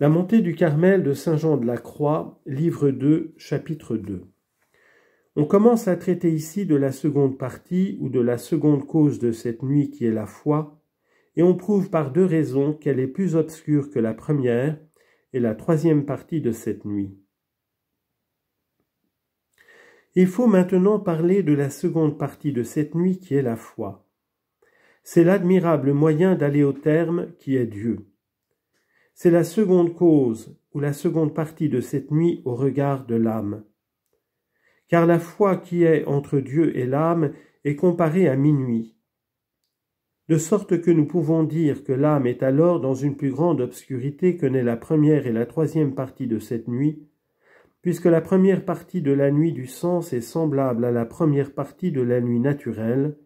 La montée du Carmel de Saint Jean de la Croix, livre 2, chapitre 2. On commence à traiter ici de la seconde partie ou de la seconde cause de cette nuit qui est la foi, et on prouve par deux raisons qu'elle est plus obscure que la première et la troisième partie de cette nuit. Il faut maintenant parler de la seconde partie de cette nuit qui est la foi. C'est l'admirable moyen d'aller au terme qui est Dieu. C'est la seconde cause ou la seconde partie de cette nuit au regard de l'âme. Car la foi qui est entre Dieu et l'âme est comparée à minuit. De sorte que nous pouvons dire que l'âme est alors dans une plus grande obscurité que n'est la première et la troisième partie de cette nuit, puisque la première partie de la nuit du sens est semblable à la première partie de la nuit naturelle,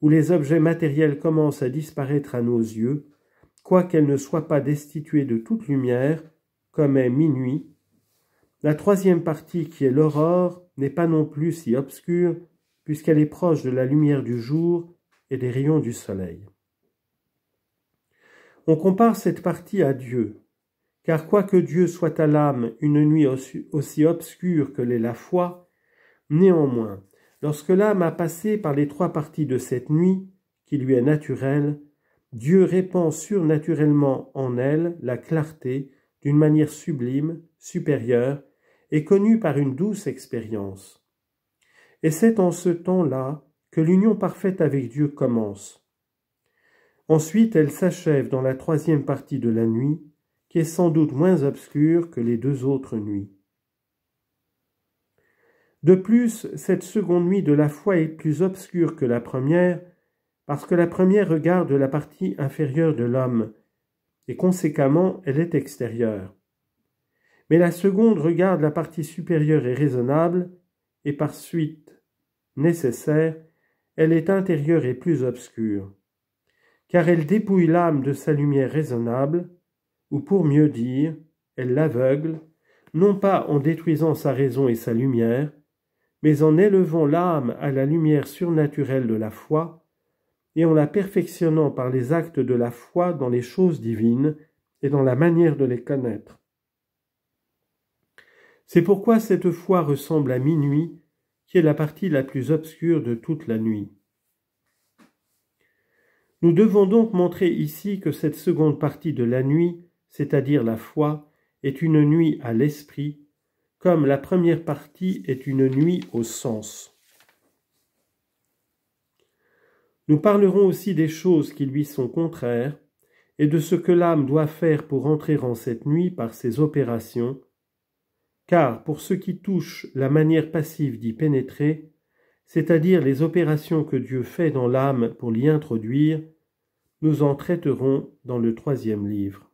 où les objets matériels commencent à disparaître à nos yeux, quoiqu'elle ne soit pas destituée de toute lumière, comme est minuit. La troisième partie, qui est l'aurore, n'est pas non plus si obscure, puisqu'elle est proche de la lumière du jour et des rayons du soleil. On compare cette partie à Dieu, car quoique Dieu soit à l'âme une nuit aussi obscure que l'est la foi, néanmoins, lorsque l'âme a passé par les trois parties de cette nuit, qui lui est naturelle, Dieu répand surnaturellement en elle la clarté d'une manière sublime, supérieure, et connue par une douce expérience. Et c'est en ce temps-là que l'union parfaite avec Dieu commence. Ensuite, elle s'achève dans la troisième partie de la nuit, qui est sans doute moins obscure que les deux autres nuits. De plus, cette seconde nuit de la foi est plus obscure que la première, parce que la première regarde la partie inférieure de l'homme, et conséquemment elle est extérieure. Mais la seconde regarde la partie supérieure et raisonnable, et par suite nécessaire, elle est intérieure et plus obscure, car elle dépouille l'âme de sa lumière raisonnable, ou pour mieux dire, elle l'aveugle, non pas en détruisant sa raison et sa lumière, mais en élevant l'âme à la lumière surnaturelle de la foi, et en la perfectionnant par les actes de la foi dans les choses divines et dans la manière de les connaître. C'est pourquoi cette foi ressemble à minuit, qui est la partie la plus obscure de toute la nuit. Nous devons donc montrer ici que cette seconde partie de la nuit, c'est-à-dire la foi, est une nuit à l'esprit, comme la première partie est une nuit au sens. Nous parlerons aussi des choses qui lui sont contraires et de ce que l'âme doit faire pour entrer en cette nuit par ses opérations, car pour ce qui touche la manière passive d'y pénétrer, c'est-à-dire les opérations que Dieu fait dans l'âme pour l'y introduire, nous en traiterons dans le troisième livre.